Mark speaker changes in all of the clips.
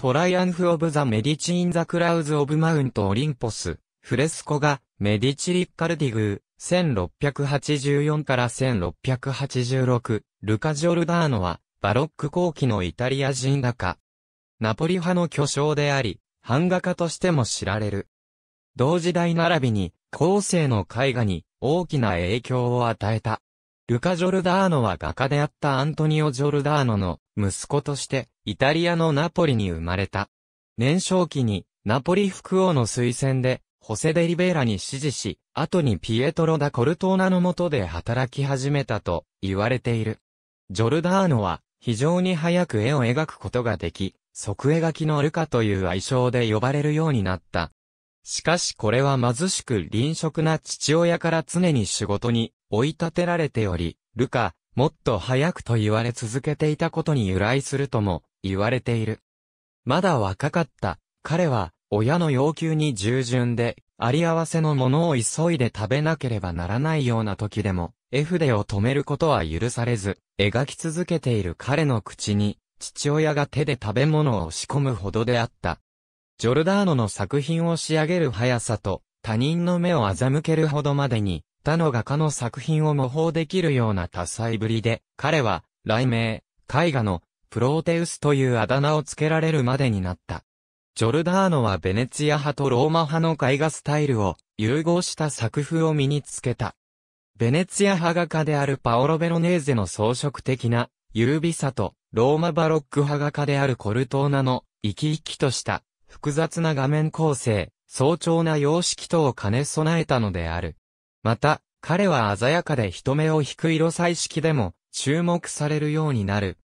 Speaker 1: トライアンフ・オブ・ザ・メディチ・イン・ザ・クラウズ・オブ・マウント・オリンポス、フレスコが、メディチ・リッカルディグー、1684から1686、ルカ・ジョルダーノは、バロック後期のイタリア人画家。ナポリ派の巨匠であり、版画家としても知られる。同時代並びに、後世の絵画に大きな影響を与えた。ルカ・ジョルダーノは画家であったアントニオ・ジョルダーノの息子として、イタリアのナポリに生まれた。年少期に、ナポリ副王の推薦で、ホセ・デ・リベーラに指示し、後にピエトロ・ダ・コルトーナの下で働き始めたと言われている。ジョルダーノは非常に早く絵を描くことができ、即絵描きのルカという愛称で呼ばれるようになった。しかしこれは貧しく臨職な父親から常に仕事に追い立てられており、ルカ、もっと早くと言われ続けていたことに由来するとも言われている。まだ若かった、彼は親の要求に従順で、あり合わせのものを急いで食べなければならないような時でも、絵筆を止めることは許されず、描き続けている彼の口に、父親が手で食べ物を仕込むほどであった。ジョルダーノの作品を仕上げる速さと、他人の目を欺けるほどまでに、他の画家の作品を模倣できるような多彩ぶりで、彼は、雷鳴、絵画の、プローテウスというあだ名を付けられるまでになった。ジョルダーノはベネツィア派とローマ派の絵画スタイルを融合した作風を身につけた。ベネツィア派画家であるパオロ・ベロネーゼの装飾的な優美さとローマバロック派画家であるコルトーナの生き生きとした複雑な画面構成、早朝な様式とを兼ね備えたのである。また、彼は鮮やかで人目を引く色彩色でも注目されるようになる。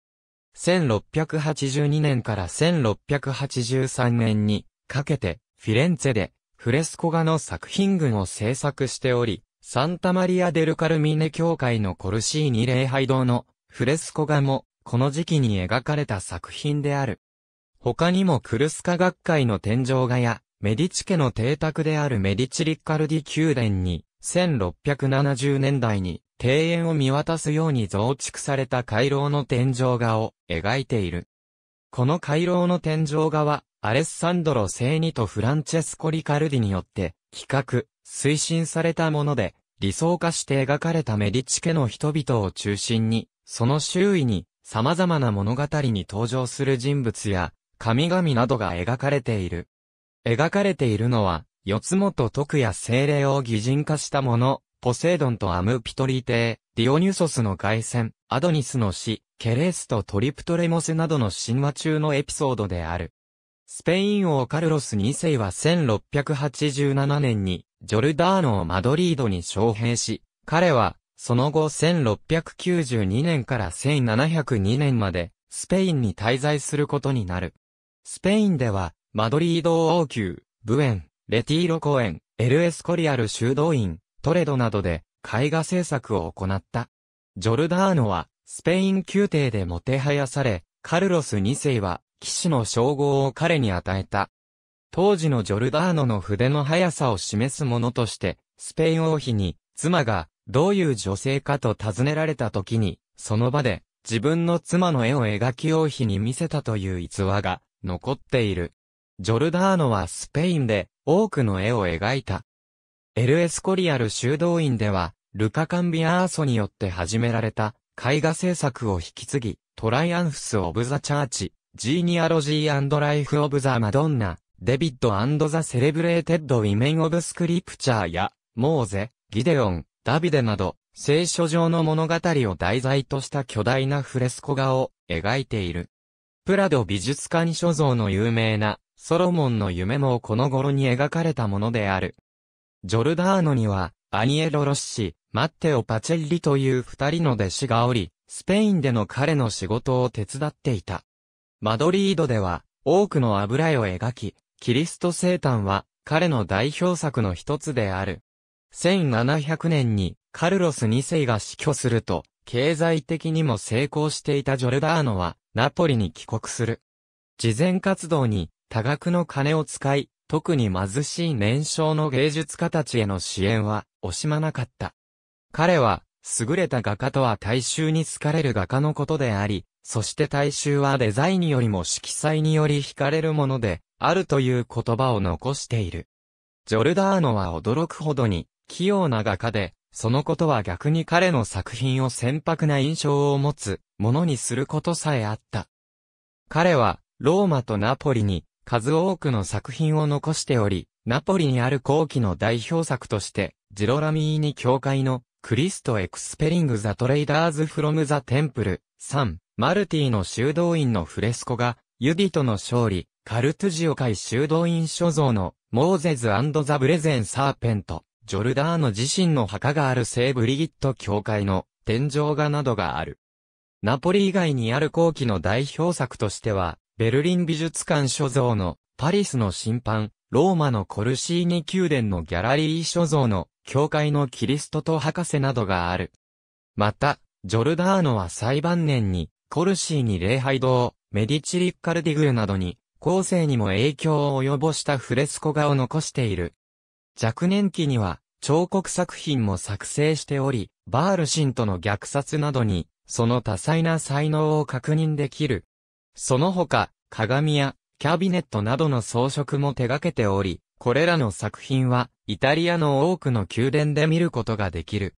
Speaker 1: 1682年から1683年にかけてフィレンツェでフレスコ画の作品群を制作しており、サンタマリア・デル・カルミネ教会のコルシーニ礼拝堂のフレスコ画もこの時期に描かれた作品である。他にもクルスカ学会の天井画やメディチ家の邸宅であるメディチ・リッカルディ宮殿に1670年代に庭園を見渡すように増築された回廊の天井画を描いている。この回廊の天井画は、アレッサンドロ・セーニとフランチェスコ・リカルディによって企画、推進されたもので、理想化して描かれたメディチ家の人々を中心に、その周囲に様々な物語に登場する人物や、神々などが描かれている。描かれているのは、四本徳や精霊を擬人化したもの、ポセイドンとアムピトリテー、ディオニュソスの凱旋、アドニスの死、ケレースとトリプトレモスなどの神話中のエピソードである。スペイン王カルロス2世は1687年にジョルダーノをマドリードに招聘し、彼はその後1692年から1702年までスペインに滞在することになる。スペインではマドリード王宮、ブエン、レティーロ公園、エルエスコリアル修道院、トレドなどで絵画制作を行った。ジョルダーノは、スペイン宮廷でもてはやされ、カルロス2世は、騎士の称号を彼に与えた。当時のジョルダーノの筆の速さを示すものとして、スペイン王妃に、妻が、どういう女性かと尋ねられた時に、その場で、自分の妻の絵を描き王妃に見せたという逸話が、残っている。ジョルダーノはスペインで、多くの絵を描いた。エル・エスコリアル修道院では、ルカ・カンビアーソによって始められた、絵画制作を引き継ぎ、トライアンフス・オブ・ザ・チャーチ、ジーニアロジーライフ・オブ・ザ・マドンナ、デビッドザ・セレブレーテッド・ウィメン・オブ・スクリプチャーや、モーゼ、ギデオン、ダビデなど、聖書上の物語を題材とした巨大なフレスコ画を描いている。プラド美術館所蔵の有名なソロモンの夢もこの頃に描かれたものである。ジョルダーノには、アニエロ・ロッシ、マッテオ・パチェッリという二人の弟子がおり、スペインでの彼の仕事を手伝っていた。マドリードでは、多くの油絵を描き、キリスト生誕は、彼の代表作の一つである。1700年に、カルロス2世が死去すると、経済的にも成功していたジョルダーノは、ナポリに帰国する。事前活動に多額の金を使い、特に貧しい年少の芸術家たちへの支援は惜しまなかった。彼は、優れた画家とは大衆に好かれる画家のことであり、そして大衆はデザインよりも色彩により惹かれるもので、あるという言葉を残している。ジョルダーノは驚くほどに、器用な画家で、そのことは逆に彼の作品を船舶な印象を持つ、ものにすることさえあった。彼は、ローマとナポリに、数多くの作品を残しており、ナポリにある後期の代表作として、ジロラミーニ教会のクリスト・エクスペリング・ザ・トレイダーズ・フロム・ザ・テンプル、3、マルティの修道院のフレスコが、ユディトの勝利、カルトゥジオ会修道院所蔵の、モーゼズアンド・ザ・ブレゼン・サーペント、ジョルダーノ自身の墓がある聖ブリギット教会の天井画などがある。ナポリ以外にある後期の代表作としては、ベルリン美術館所蔵のパリスの審判、ローマのコルシーニ宮殿のギャラリー所蔵の教会のキリストと博士などがある。また、ジョルダーノは最晩年に、コルシーニ礼拝堂、メディチリッカルディグーなどに、後世にも影響を及ぼしたフレスコ画を残している。若年期には、彫刻作品も作成しており、バールシンとの虐殺などに、その多彩な才能を確認できる。その他、鏡やキャビネットなどの装飾も手掛けており、これらの作品は、イタリアの多くの宮殿で見ることができる。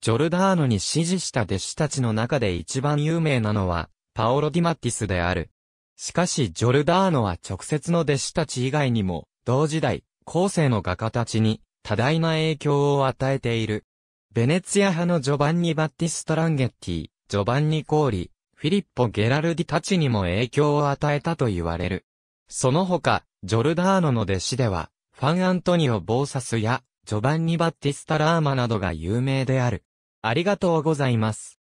Speaker 1: ジョルダーノに支持した弟子たちの中で一番有名なのは、パオロ・ディマティスである。しかしジョルダーノは直接の弟子たち以外にも、同時代、後世の画家たちに、多大な影響を与えている。ベネツィア派のジョバンニ・バッティスト・ランゲッティ、ジョバンニ・コーリ、フィリッポ・ゲラルディたちにも影響を与えたと言われる。その他、ジョルダーノの弟子では、ファン・アントニオ・ボーサスや、ジョバンニ・バッティスタ・ラーマなどが有名である。ありがとうございます。